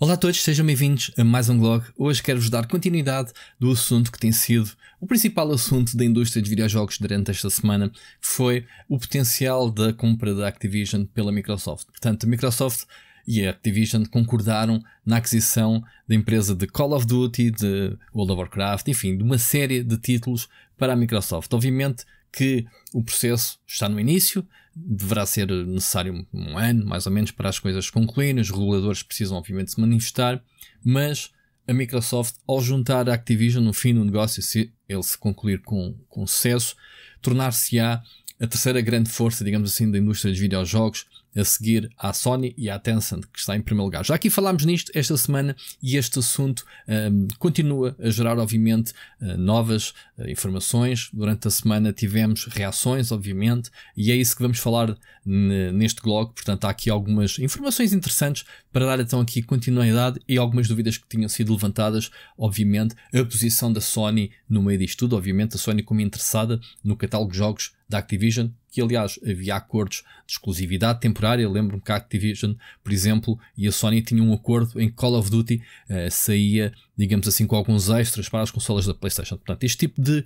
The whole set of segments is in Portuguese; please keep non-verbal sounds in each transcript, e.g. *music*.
Olá a todos, sejam bem-vindos a mais um blog. Hoje quero-vos dar continuidade do assunto que tem sido o principal assunto da indústria de videojogos durante esta semana, que foi o potencial da compra da Activision pela Microsoft. Portanto, a Microsoft e a Activision concordaram na aquisição da empresa de Call of Duty, de World of Warcraft, enfim, de uma série de títulos para a Microsoft. Obviamente que o processo está no início, deverá ser necessário um ano, mais ou menos, para as coisas concluírem. Os reguladores precisam, obviamente, se manifestar, mas a Microsoft, ao juntar a Activision no fim do negócio, se ele se concluir com, com sucesso, tornar-se-á a terceira grande força, digamos assim, da indústria dos videojogos a seguir à Sony e à Tencent, que está em primeiro lugar. Já aqui falámos nisto esta semana e este assunto um, continua a gerar, obviamente, uh, novas uh, informações. Durante a semana tivemos reações, obviamente, e é isso que vamos falar neste blog. Portanto, há aqui algumas informações interessantes para dar então aqui continuidade e algumas dúvidas que tinham sido levantadas, obviamente, a posição da Sony no meio disto tudo, obviamente, a Sony como interessada no catálogo de jogos da Activision, que aliás havia acordos de exclusividade temporária. Lembro-me que a Activision, por exemplo, e a Sony tinham um acordo em que Call of Duty uh, saía, digamos assim, com alguns extras para as consolas da PlayStation. Portanto, este tipo de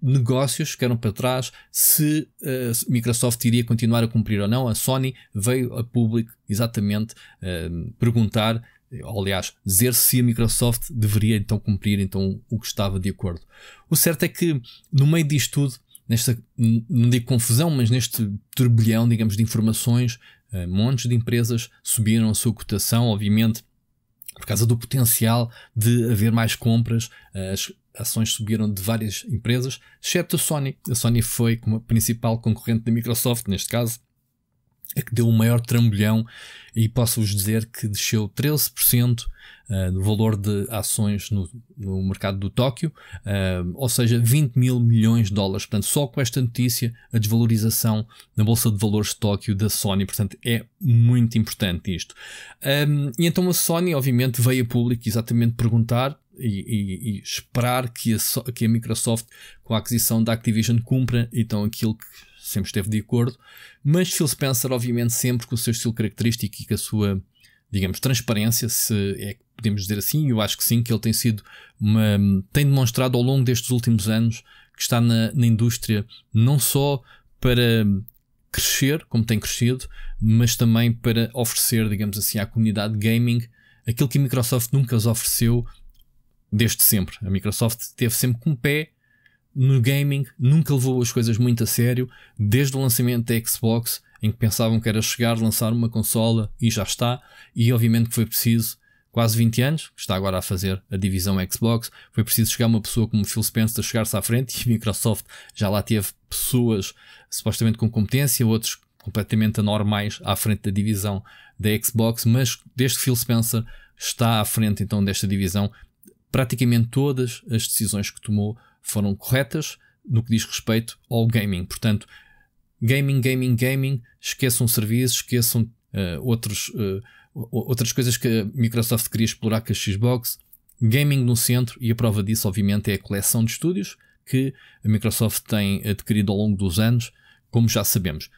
negócios que eram para trás se a eh, Microsoft iria continuar a cumprir ou não. A Sony veio a público exatamente uh, perguntar aliás, dizer se a Microsoft deveria então cumprir então o que estava de acordo. O certo é que, no meio disto tudo, nesta, não digo confusão, mas neste turbilhão, digamos, de informações, eh, montes de empresas subiram a sua cotação, obviamente, por causa do potencial de haver mais compras, eh, as ações subiram de várias empresas, exceto a Sony. A Sony foi como a principal concorrente da Microsoft, neste caso, é que deu o maior trambolhão e posso-vos dizer que desceu 13% uh, ah, do valor de ações no, no mercado do Tóquio, uh, ou seja, 20 mil milhões de dólares. Portanto, só com esta notícia, a desvalorização na Bolsa de Valores de Tóquio da Sony, portanto, é muito importante isto. Um, e então a Sony, obviamente, veio a público exatamente perguntar e, e, e, esperar que a, que a Microsoft, com a aquisição da Activision, cumpra então aquilo que sempre esteve de acordo, mas Phil Spencer, obviamente, sempre com o seu estilo característico e com a sua, digamos, transparência, se é que podemos dizer assim, eu acho que sim, que ele tem sido uma, tem demonstrado ao longo destes últimos anos que está na, na indústria não só para crescer, como tem crescido, mas também para oferecer, digamos assim, à comunidade gaming aquilo que a Microsoft nunca os ofereceu desde sempre. A Microsoft teve sempre com um pé no gaming nunca levou as coisas muito a sério, desde o lançamento da Xbox, em que pensavam que era chegar, lançar uma consola e já está, e obviamente que foi preciso quase 20 anos, que está agora a fazer a divisão Xbox, foi preciso chegar uma pessoa como Phil Spencer a chegar-se à frente *laughs* e a Microsoft já lá teve pessoas supostamente com competência, outros completamente anormais à frente da divisão da Xbox, mas desde que Phil Spencer está à frente então desta divisão, praticamente todas as decisões que tomou foram corretas no que diz respeito ao gaming. Portanto, gaming, gaming, gaming, esqueçam serviços, esqueçam uh, outros, uh, outras coisas que a Microsoft queria explorar com a Xbox. Gaming no centro, e a prova disso, obviamente, é a coleção de estúdios que a Microsoft tem adquirido ao longo dos anos, como já sabemos.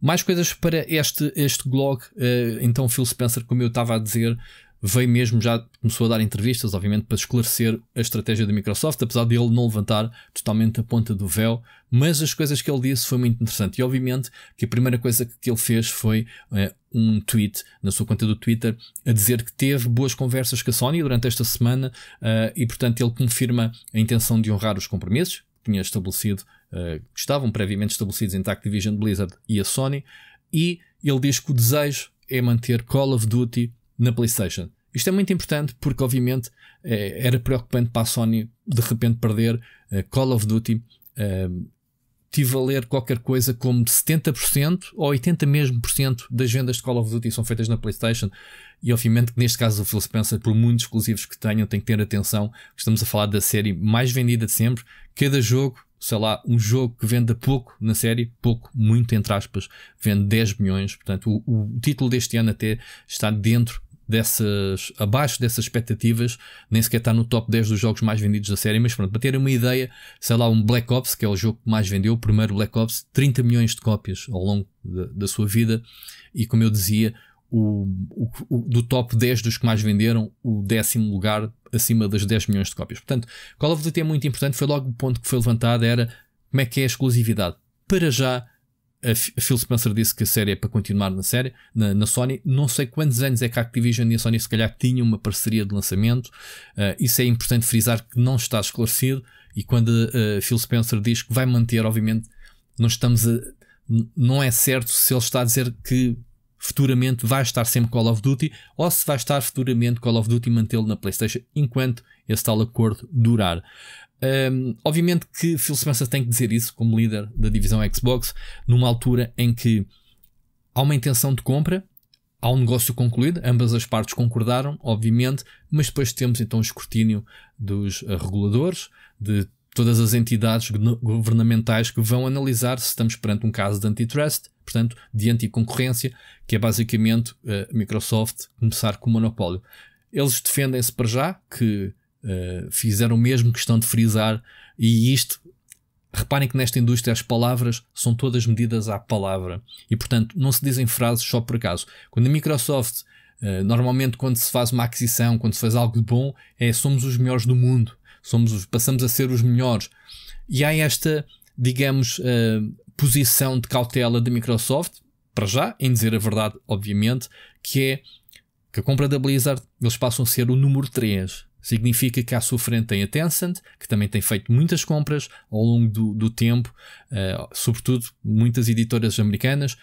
Mais coisas para este, este blog, uh, então Phil Spencer, como eu estava a dizer, veio mesmo já começou a dar entrevistas, obviamente, para esclarecer a estratégia da Microsoft, apesar de ele não levantar totalmente a ponta do véu, mas as coisas que ele disse foi muito interessante. E obviamente que a primeira coisa que ele fez foi é, um tweet na sua conta do Twitter a dizer que teve boas conversas com a Sony durante esta semana uh, e, portanto, ele confirma a intenção de honrar os compromissos que tinha estabelecido, uh, que estavam previamente estabelecidos entre a Activision Blizzard e a Sony, e ele diz que o desejo é manter Call of Duty na PlayStation. Isto é muito importante porque, obviamente, é, era preocupante para a Sony de repente perder eh, Call of Duty. Eh, tive a ler qualquer coisa como 70% ou 80% mesmo por cento das vendas de Call of Duty são feitas na PlayStation. E obviamente que neste caso o Phil Spencer, por muitos exclusivos que tenham, tem que ter atenção. Estamos a falar da série mais vendida de sempre. Cada jogo, sei lá, um jogo que venda pouco na série, pouco, muito entre aspas, vende 10 milhões. Portanto, o, o título deste ano até está dentro dessas, abaixo dessas expectativas, nem sequer está no top 10 dos jogos mais vendidos da série, mas pronto, para terem uma ideia, sei lá, um Black Ops, que é o jogo que mais vendeu, o primeiro Black Ops, 30 milhões de cópias ao longo da, da sua vida, e como eu dizia, o, o, o, do top 10 dos que mais venderam, o décimo lugar acima das 10 milhões de cópias. Portanto, Call of Duty é muito importante, foi logo o ponto que foi levantado, era como é que é a exclusividade. Para já, a, Phil Spencer disse que a série é para continuar na série, na, na, Sony. Não sei quantos anos é que a Activision e a Sony se calhar tinham uma parceria de lançamento. Uh, isso é importante frisar que não está esclarecido. E quando uh, Phil Spencer diz que vai manter, obviamente, não estamos a, não é certo se ele está a dizer que futuramente vai estar sempre Call of Duty ou se vai estar futuramente Call of Duty mantê-lo na PlayStation enquanto esse tal acordo durar. Um, obviamente que Phil Spencer tem que dizer isso como líder da divisão Xbox, numa altura em que há uma intenção de compra, há um negócio concluído, ambas as partes concordaram, obviamente, mas depois temos então o escrutínio dos eh, reguladores, de todas as entidades governamentais que vão analisar se estamos perante um caso de antitrust, portanto, de anticoncorrência, que é basicamente a uh, eh, Microsoft começar com o monopólio. Eles defendem-se para já que eh, fizeram mesmo questão de frisar, e isto, reparem que nesta indústria as palavras são todas medidas à palavra, e portanto não se dizem frases só por acaso. Quando a Microsoft, uh, normalmente quando se faz uma aquisição, quando se faz algo de bom, é somos os melhores do mundo, somos os, passamos a ser os melhores, e há esta, digamos, uh, posição de cautela da Microsoft, para já, em dizer a verdade, obviamente, que é que a compra da Blizzard eles passam a ser o número 3 Significa que à sua frente tem a Tencent, que também tem feito muitas compras ao longo do, do tempo, uh, sobretudo muitas editoras americanas,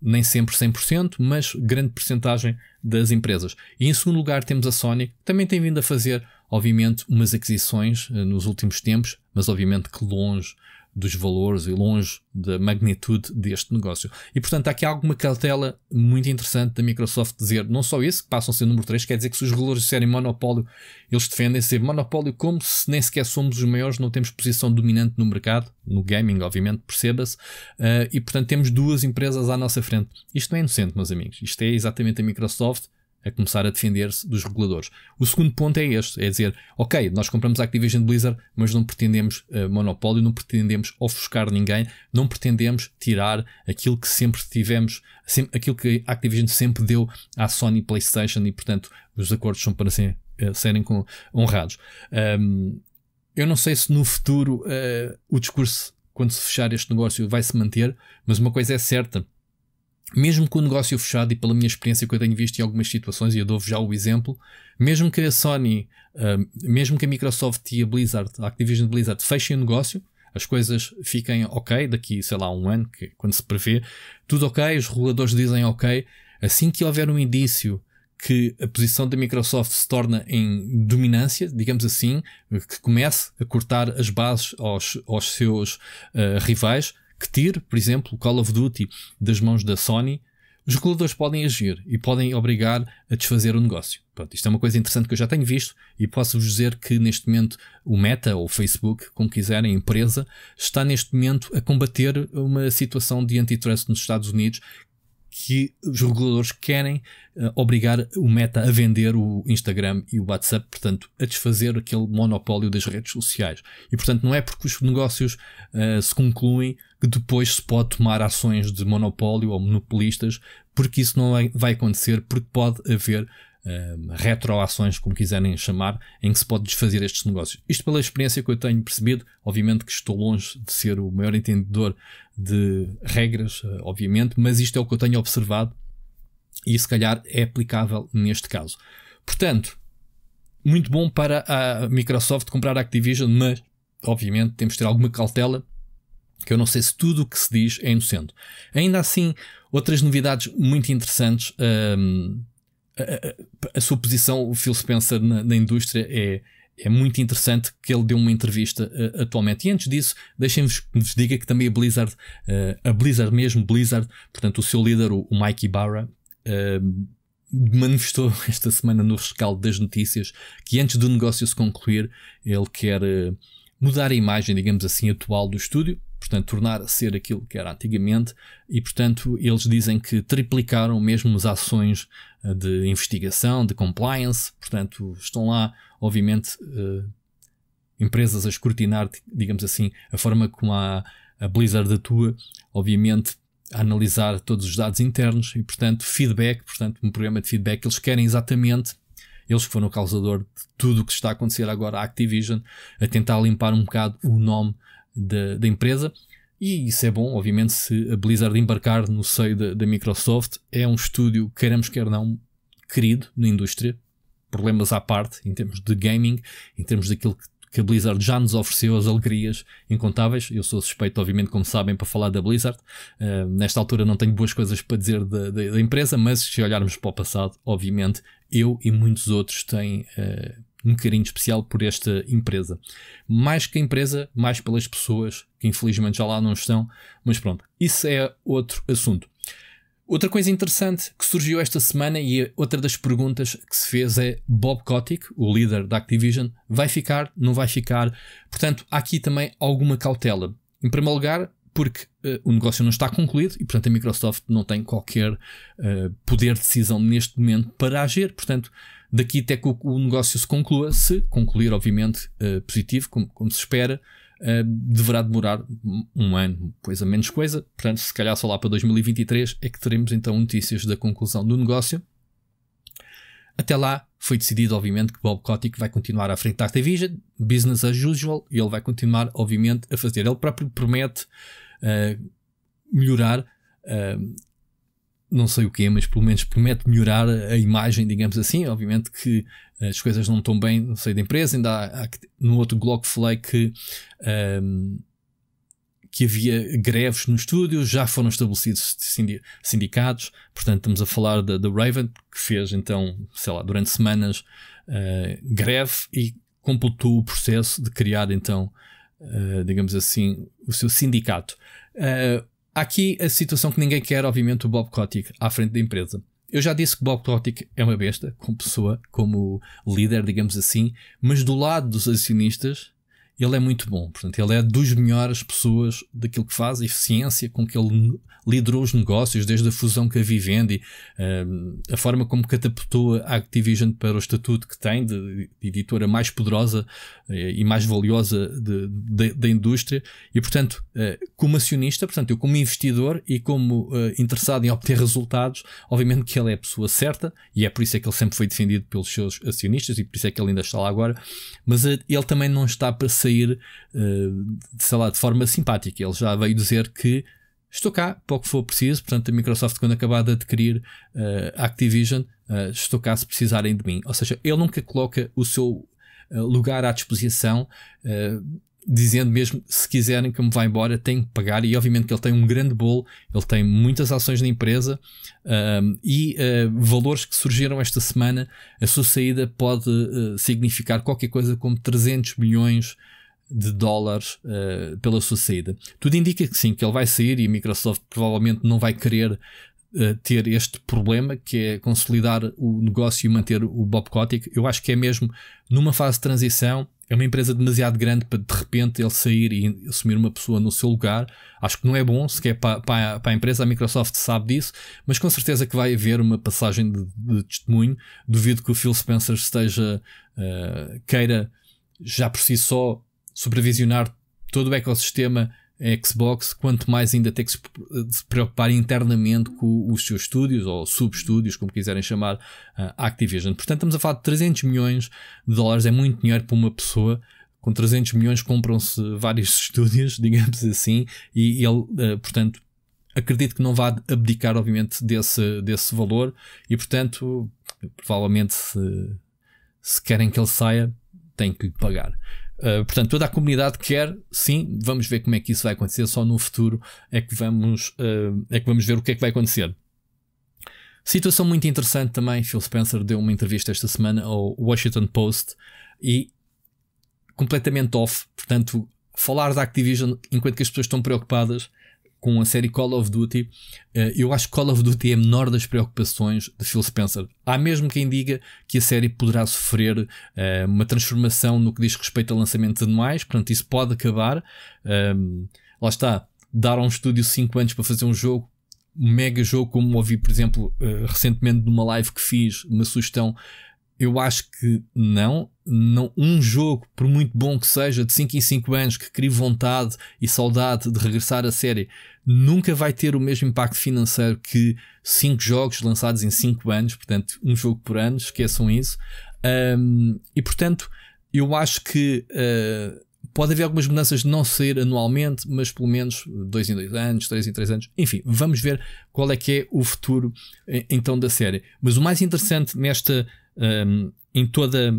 nem sempre 100%, mas grande porcentagem das empresas. E em segundo lugar temos a Sony, que também tem vindo a fazer, obviamente, umas aquisições uh, nos últimos tempos, mas obviamente que longe dos valores e longe da magnitude deste negócio. E portanto, há aqui alguma cautela muito interessante da Microsoft dizer não só isso, que passam a ser número 3, quer dizer que se os valores disserem monopólio, eles defendem ser monopólio como se nem sequer somos os maiores, não temos posição dominante no mercado, no gaming, obviamente, perceba-se, uh, e portanto temos duas empresas à nossa frente. Isto não é inocente, meus amigos, isto é exatamente a Microsoft a começar a defender-se dos reguladores. O segundo ponto é este, é dizer, ok, nós compramos a Activision Blizzard, mas não pretendemos uh, monopólio, não pretendemos ofuscar ninguém, não pretendemos tirar aquilo que sempre tivemos, aquilo que a Activision sempre deu à Sony PlayStation e, portanto, os acordos são para ser, uh, eh, serem com, honrados. Um, eu não sei se no futuro uh, o discurso, quando se fechar este negócio, vai se manter, mas uma coisa é certa, mesmo com o negócio fechado, e pela minha experiência que eu tenho visto em algumas situações, e eu dou-vos já o exemplo, mesmo que a Sony, ah, mesmo que a Microsoft e a Blizzard, a Activision Blizzard, fechem o negócio, as coisas fiquem ok daqui, sei lá, um ano, que, quando se prevê, tudo ok, os reguladores dizem ok, assim que houver um indício que a posição da Microsoft se torna em dominância, digamos assim, que comece a cortar as bases aos, aos seus uh, rivais, que tire, por exemplo, o Call of Duty das mãos da Sony, os reguladores podem agir e podem obrigar a desfazer o negócio. Pronto, isto é uma coisa interessante que eu já tenho visto e posso-vos dizer que neste momento o Meta ou o Facebook, como quiserem, a empresa, está neste momento a combater uma situação de antitrust nos Estados Unidos que os reguladores querem uh, obrigar o Meta a vender o Instagram e o WhatsApp, portanto, a desfazer aquele monopólio das redes sociais. E, portanto, não é porque os negócios uh, se concluem que depois se pode tomar ações de monopólio ou monopolistas, porque isso não vai acontecer, porque pode haver Ehm, retroações, como quiserem chamar, em que se pode desfazer estes negócios. Isto pela experiência que eu tenho percebido, obviamente que estou longe de ser o maior entendedor de regras, eh, obviamente, mas isto é o que eu tenho observado e se calhar é aplicável neste caso. Portanto, muito bom para a Microsoft comprar a Activision, mas obviamente temos de ter alguma cautela que eu não sei se tudo o que se diz é inocente. Ainda assim, outras novidades muito interessantes ehm, a, a, a sua posição, o Phil Spencer, na, na indústria é, é muito interessante que ele deu uma entrevista uh, atualmente. E antes disso, deixem-vos que vos diga que também a Blizzard, uh, a Blizzard mesmo, Blizzard, portanto, o seu líder, o, o Mike Ibarra, uh, manifestou *laughs* esta semana no rescaldo das notícias que antes do negócio se concluir, ele quer mudar a imagem, digamos assim, atual do estúdio portanto, tornar a ser aquilo que era antigamente, e portanto, eles dizem que triplicaram mesmo as ações eh, de investigação, de compliance, portanto, estão lá, obviamente, eh, empresas a escrutinar, digamos assim, a forma como a, a Blizzard atua, obviamente, a analisar todos os dados internos e, portanto, feedback, portanto, um programa de feedback, eles querem exatamente eles foram o causador de tudo o que está a acontecer agora à Activision, a tentar limpar um bocado o nome da, da empresa. E isso é bom, obviamente, se a Blizzard embarcar no seio da, da Microsoft. É um estúdio, queremos quer não, querido na indústria. Problemas à parte, em termos de gaming, em termos daquilo que que a Blizzard já nos ofereceu as alegrias incontáveis. Eu sou suspeito, obviamente, como sabem, para falar da Blizzard. Uh, nesta altura não tenho boas coisas para dizer da, da, da, empresa, mas se olharmos para o passado, obviamente, eu e muitos outros têm uh, um carinho especial por esta empresa. Mais que a empresa, mais pelas pessoas que infelizmente já lá não estão, mas pronto, isso é outro assunto. Outra coisa interessante que surgiu esta semana e é outra das perguntas que se fez é Bob Kotick, o líder da Activision, vai ficar, não vai ficar? Portanto, há aqui também alguma cautela. Em primeiro lugar, porque uh, o negócio não está concluído e, portanto, a Microsoft não tem qualquer uh, poder de decisão neste momento para agir. Portanto, daqui até que o, o negócio se conclua, se concluir, obviamente, uh, positivo, como, como, se espera, uh, deverá demorar um ano, coisa menos coisa. Portanto, se calhar só lá para 2023 é que teremos então notícias da conclusão do negócio. Até lá, foi decidido, obviamente, que Bob Kotick vai continuar à frente da Activision, business as usual, e ele vai continuar, obviamente, a fazer. Ele próprio promete uh, melhorar uh, não sei o quê, mas pelo menos promete melhorar a imagem, digamos assim. Obviamente que eh, as coisas não estão bem, não sei, da empresa. Ainda há, há, no outro blog falei que. Um, ehm, que havia greves no estúdio, já foram estabelecidos sindicatos, portanto estamos a falar da, Raven, que fez então, sei lá, durante semanas uh, greve e completou o processo de criar então, uh, digamos assim, o seu sindicato aqui a situação que ninguém quer, obviamente, o Bob Kotick à frente da empresa. Eu já disse que Bob Kotick é uma besta, como pessoa, como líder, digamos assim, mas do lado dos acionistas, ele é muito bom. Portanto, ele é dos melhores pessoas daquilo que faz, a eficiência com que ele liderou os negócios, desde a fusão que a Vivendi, ehm, a forma como catapultou a Activision para o estatuto que tem de editora mais poderosa eh, e mais valiosa da indústria. E, portanto, eh, como acionista, portanto, eu como investidor e como eh, interessado em obter resultados, obviamente que ele é a pessoa certa e é por isso é que ele sempre foi defendido pelos seus acionistas e por isso é que ele ainda está lá agora. Mas ele também não está para sair, eh, sei lá, de forma simpática. Ele já veio dizer que estou cá para o que for preciso. Portanto, a Microsoft, quando acabada de adquirir eh, a Activision, eh, estou cá se precisarem de mim. Ou seja, ele nunca coloca o seu lugar à disposição dizendo mesmo se quiserem que me vá embora, tenho que pagar. E obviamente que ele tem um grande bolo, ele tem muitas ações na empresa um, e uh, valores que surgiram esta semana. A sua saída pode uh, significar qualquer coisa como 300 milhões de dólares uh, pela sua saída. Tudo indica que sim, que ele vai sair e a Microsoft provavelmente não vai querer ter este problema que é consolidar o negócio e manter o Bob Kotick. Eu acho que é mesmo numa fase de transição é uma empresa demasiado grande para de repente ele sair e assumir uma pessoa no seu lugar. Acho que não é bom, sequer para, para, para a empresa. A Microsoft sabe disso, mas com certeza que vai haver uma passagem de, de testemunho. Duvido que o Phil Spencer esteja, uh, queira já por si só supervisionar todo o ecossistema Xbox, quanto mais ainda ter que se preocupar internamente com os seus estúdios ou subestúdios, como quiserem chamar, a ah, Activision. Portanto, estamos a falar de 300 milhões de dólares, é muito dinheiro para uma pessoa. Com 300 milhões compram-se vários *laughs* estúdios, digamos assim, e ele, ah, portanto, acredito que não vá abdicar, obviamente, desse, desse valor e, portanto, provavelmente, se, se querem que ele saia, tem que lhe pagar. Eh, portanto, toda a comunidade quer, sim, vamos ver como é que isso vai acontecer, só no futuro é que vamos, uh, é que vamos ver o que é que vai acontecer. Situação muito interessante também, Phil Spencer deu uma entrevista esta semana ao Washington Post e completamente off, portanto, falar da Activision enquanto que as pessoas estão preocupadas com a série Call of Duty, eh, eu acho que Call of Duty é a menor das preocupações de Phil Spencer. Há mesmo quem diga que a série poderá sofrer eh, uma transformação no que diz respeito a lançamentos anuais, portanto, isso pode acabar. Ehm, lá está, dar a um estúdio 5 anos para fazer um jogo. Um mega jogo, como ouvi, por exemplo, eh, recentemente numa live que fiz, uma sugestão eu acho que não, não. Um jogo, por muito bom que seja, de 5 em 5 anos, que crie vontade e saudade de regressar à série, nunca vai ter o mesmo impacto financeiro que 5 jogos lançados em 5 anos, portanto, um jogo por ano, esqueçam isso. Um, e portanto, eu acho que uh, pode haver algumas mudanças de não ser anualmente, mas pelo menos dois em dois anos, três em três anos. Enfim, vamos ver qual é que é o futuro eh, então da série. Mas o mais interessante nesta um, em toda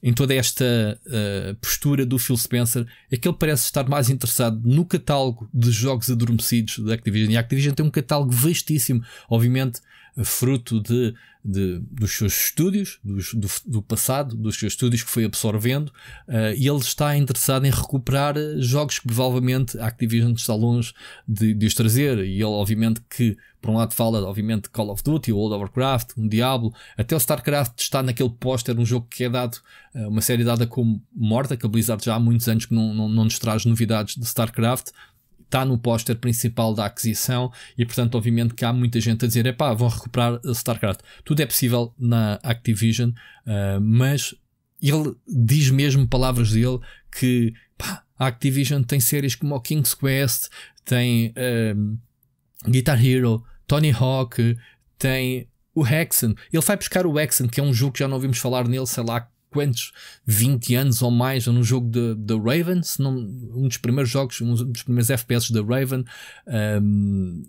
em toda esta uh, postura do Phil Spencer é que ele parece estar mais interessado no catálogo de jogos adormecidos da Activision. E a Activision tem um catálogo vastíssimo, obviamente fruto de de, dos seus estúdios, dos, do, do, passado, dos seus estúdios que foi absorvendo, uh, e ele está interessado em recuperar eh, jogos que provavelmente a Activision está longe de, de os trazer, e ele obviamente que por um lado fala, obviamente, Call of Duty, World of Warcraft, um Diablo, até o StarCraft está naquele póster, um jogo que é dado, eh, uma série dada como morta, que a Blizzard já há muitos anos que não, não, não nos traz novidades de StarCraft, está no póster principal da aquisição e, portanto, obviamente que há muita gente a dizer é pá, vão recuperar StarCraft. Tudo é possível na Activision, uh, mas ele diz mesmo palavras dele que pá, a Activision tem séries como o King's Quest, tem uh, Guitar Hero, Tony Hawk, tem o Hexen. Ele vai buscar o Hexen, que é um jogo que já não ouvimos falar nele, sei lá, quantos 20 anos ou mais num jogo da Raven, se não, um dos primeiros jogos, um dos primeiros FPS da Raven, um,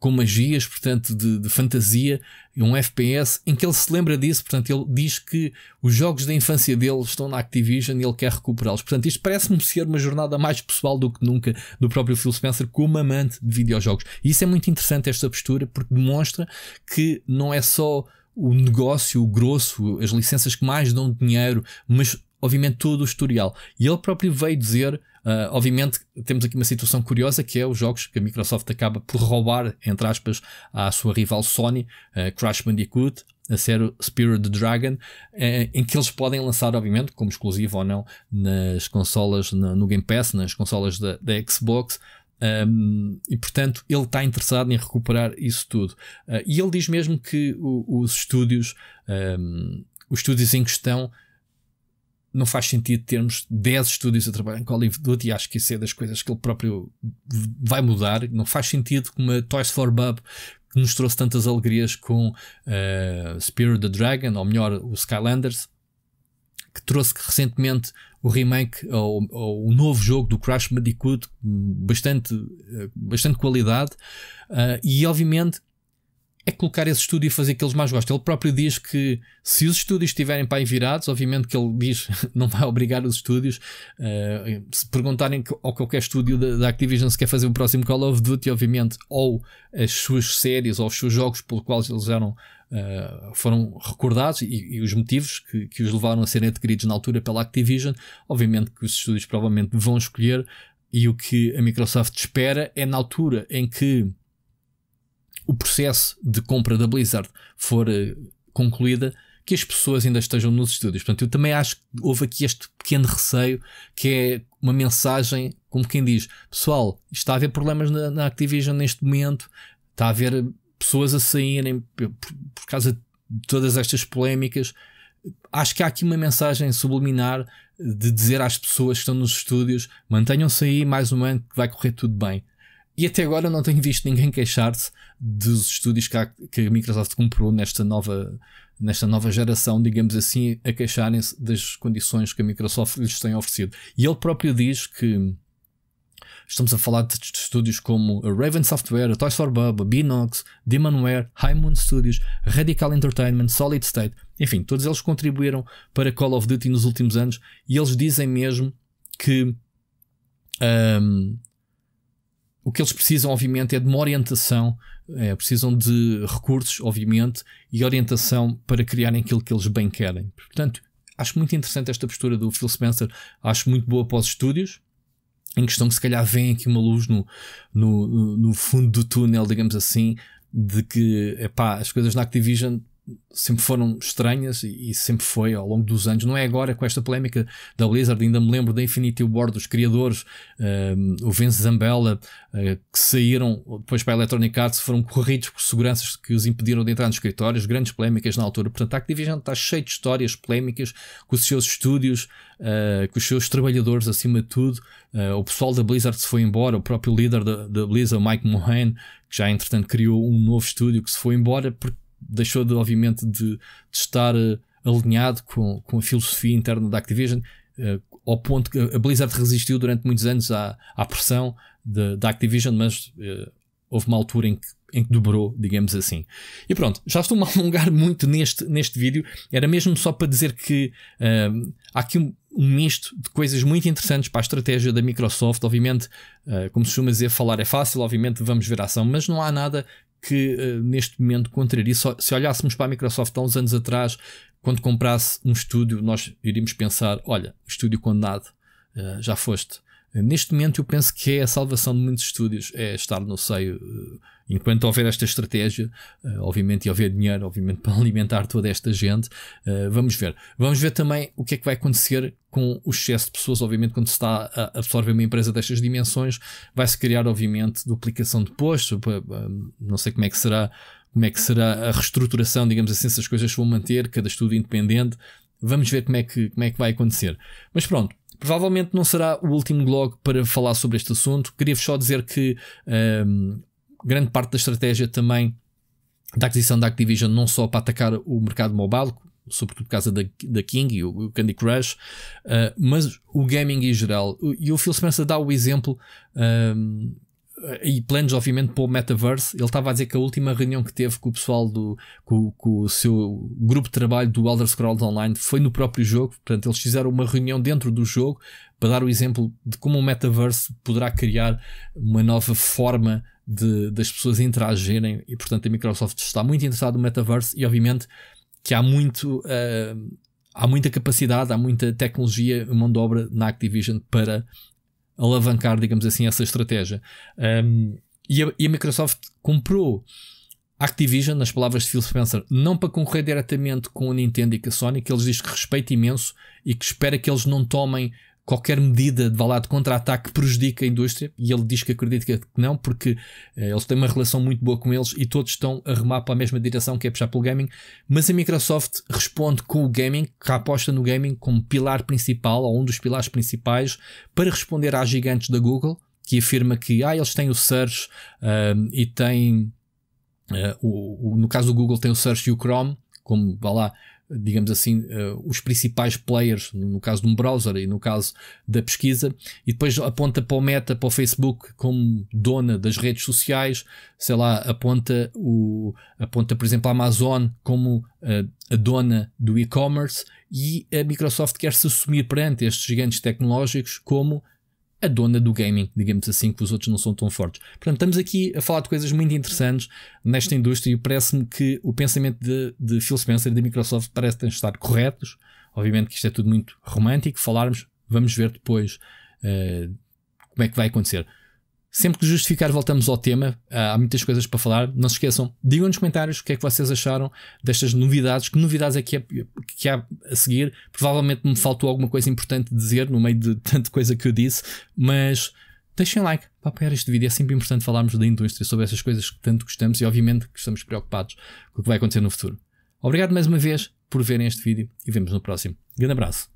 com magias, portanto, de, de, fantasia, um FPS, em que ele se lembra disso, portanto, ele diz que os jogos da infância dele estão na Activision e ele quer recuperá-los. Portanto, isto parece-me ser uma jornada mais pessoal do que nunca do próprio Phil Spencer como amante de videojogos. E isso é muito interessante, esta postura, porque demonstra que não é só o negócio, o grosso, as licenças que mais dão dinheiro, mas obviamente todo o historial. E ele próprio veio dizer. Uh, obviamente, temos aqui uma situação curiosa que é os jogos que a Microsoft acaba por roubar, entre aspas, à sua rival Sony, uh, Crash Bandicoot, a série Spirit of the Dragon, eh, em que eles podem lançar, obviamente, como exclusivo ou não, nas consolas, no Game Pass, nas consolas da, da Xbox, um, e portanto ele está interessado em recuperar isso tudo. Uh, e ele diz mesmo que o, os estúdios, um, os estúdios em questão, não faz sentido termos 10 estúdios a trabalhar com Hollywood e acho que isso é das coisas que ele próprio vai mudar. Não faz sentido que uma Toys for Bob que nos trouxe tantas alegrias com uh, Spirit the Dragon, ou melhor, o Skylanders, que trouxe recentemente o remake ou, ou o novo jogo do Crash Bandicoot, bastante, eh, bastante qualidade, uh, e obviamente é colocar esse estúdio e fazer que eles mais gostam. Ele próprio diz que se os estúdios estiverem para aí virados, obviamente que ele diz *laughs* não vai obrigar os estúdios uh, se perguntarem ao qualquer estúdio da, da, Activision se quer fazer o próximo Call of Duty, obviamente, ou as suas séries ou os seus jogos pelos quais eles eram uh, foram recordados e, e os motivos que, que os levaram a serem adquiridos na altura pela Activision, obviamente que os estúdios provavelmente vão escolher e o que a Microsoft espera é na altura em que o processo de compra da Blizzard for uh, concluída, que as pessoas ainda estejam nos estúdios. Portanto, eu também acho que houve aqui este pequeno receio, que é uma mensagem, como quem diz: pessoal, está a haver problemas na, na Activision neste momento, está a haver eh, pessoas a saírem por, por causa de todas estas polémicas. Acho que há aqui uma mensagem subliminar de dizer às pessoas que estão nos estúdios: mantenham-se aí mais um ano que vai correr tudo bem. E até agora não tenho visto ninguém queixar-se dos estúdios que a, que a, Microsoft comprou nesta nova, nesta nova geração, digamos assim, a queixarem-se das condições que a Microsoft lhes tem oferecido. E ele próprio diz que estamos a falar de estúdios como a Raven Software, a Toys for Bob, a Binox, Demonware, High Moon Studios, Radical Entertainment, Solid State, enfim, todos eles contribuíram para Call of Duty nos últimos anos e eles dizem mesmo que. Um, o que eles precisam, obviamente, é de uma orientação, é, precisam de recursos, obviamente, e orientação para criarem aquilo que eles bem querem. Portanto, acho muito interessante esta postura do Phil Spencer, acho muito boa para os estúdios, em questão que se calhar vem aqui uma luz no, no, no fundo do túnel, digamos assim, de que epá, as coisas na Activision sempre foram estranhas e, e, sempre foi ao longo dos anos. Não é agora com esta polémica da Blizzard, ainda me lembro da Infinity War dos criadores, ehm, o Vince Zambella, uh, que saíram depois para a Electronic Arts, foram corridos por seguranças que os impediram de entrar nos escritórios, grandes polémicas na altura. Portanto, a Activision está cheia de histórias polémicas com os seus estúdios, uh, com os seus trabalhadores acima de tudo. Uh, o pessoal da Blizzard se foi embora, o próprio líder da, da Blizzard, Mike Mohan, que já entretanto criou um novo estúdio que se foi embora porque deixou, de, obviamente, de, de estar uh, alinhado com, com a filosofia interna da Activision, uh, ao ponto que a Blizzard resistiu durante muitos anos à, à pressão da Activision, mas uh, houve uma altura em que, em que dobrou, digamos assim. E pronto, já estou-me a alongar *laughs* muito neste, neste vídeo, era mesmo só para dizer que uh, há aqui um, um, misto de coisas muito interessantes para a estratégia da Microsoft. Obviamente, uh, como se costuma dizer, falar é fácil, obviamente vamos ver ação, mas não há nada que uh, neste momento contraria. Só, se olhássemos para a Microsoft há uns anos atrás, quando comprasse um estúdio, nós iríamos pensar: olha, estúdio condenado, uh, já foste. Neste momento, eu penso que é a salvação de muitos estúdios, é estar no seio, eh, enquanto houver esta estratégia, eh, obviamente, e houver dinheiro, obviamente, *laughs* para alimentar toda esta gente. Eh, vamos ver. Vamos ver também o que é que vai acontecer com o excesso de pessoas, obviamente, quando se está a absorver uma empresa destas dimensões, vai-se criar, obviamente, duplicação de postos, não sei como é que será. Como é que será a reestruturação, digamos assim, se as coisas vão manter, cada estudo independente. Vamos ver como é que, como é que vai acontecer. Mas pronto, Provavelmente não será o último blog para falar sobre este assunto. Queria-vos só dizer que um, ehm, grande parte da estratégia também da aquisição da Activision, não só para atacar o mercado mobile, sobretudo por causa da, da King e o Candy Crush, uh, mas o gaming em geral. E o Phil Spencer dá o exemplo um, ehm, eh, e planos, obviamente, para o metaverse. Ele estava a dizer que a última reunião que teve com o pessoal do com, com, o seu grupo de trabalho do Elder Scrolls Online foi no próprio jogo. Portanto, eles fizeram uma reunião dentro do jogo para dar o exemplo de como o metaverse poderá criar uma nova forma de, das pessoas interagirem. E, portanto, a Microsoft está muito interessada no metaverse e, obviamente, que há muito. Uh, há muita capacidade, há muita tecnologia, mão de obra na Activision para alavancar, digamos assim, essa estratégia. Um, e, a, e, a, Microsoft comprou Activision, nas palavras de Phil Spencer, não para concorrer diretamente com a Nintendo e com a Sony, que eles diz que respeita imenso e que espera que eles não tomem qualquer medida de valado contra-ataque prejudica a indústria e ele diz que acredita que não, porque eh, eles têm uma relação muito boa com eles e todos estão a remar para a mesma direção que é puxar pelo gaming. Mas a Microsoft responde com o gaming, que aposta no gaming como pilar principal ou um dos pilares principais para responder às gigantes da Google, que afirma que ah, eles têm o Search e têm. Uh, o, o, no caso do Google, tem o Search e o Chrome, como vá lá, digamos assim, uh, os principais players, no caso de um browser e no caso da pesquisa, e depois aponta para o Meta, para o Facebook, como dona das redes sociais, sei lá, aponta, o, aponta por exemplo, a Amazon como uh, a dona do e-commerce, e a Microsoft quer se assumir perante estes gigantes tecnológicos como a dona do gaming, digamos assim, que os outros não são tão fortes. Portanto, estamos aqui a falar de coisas muito interessantes nesta indústria e parece-me que o pensamento de, de Phil Spencer e da Microsoft parece estar corretos. Obviamente que isto é tudo muito romântico, falarmos, vamos ver depois uh, como é que vai acontecer. Sempre que justificar, voltamos ao tema. Ah, há muitas coisas para falar. Não se esqueçam, digam nos comentários o que é que vocês acharam destas novidades. Que novidades é que, é que há a seguir? Provavelmente me faltou alguma coisa importante dizer no meio de *laughs* tanta coisa que eu disse, mas deixem like para apoiar este vídeo. É sempre importante falarmos da indústria, sobre essas coisas que tanto gostamos e, obviamente, que estamos preocupados com o que vai acontecer no futuro. Obrigado mais uma vez por verem este vídeo e vemos no próximo. Um grande abraço.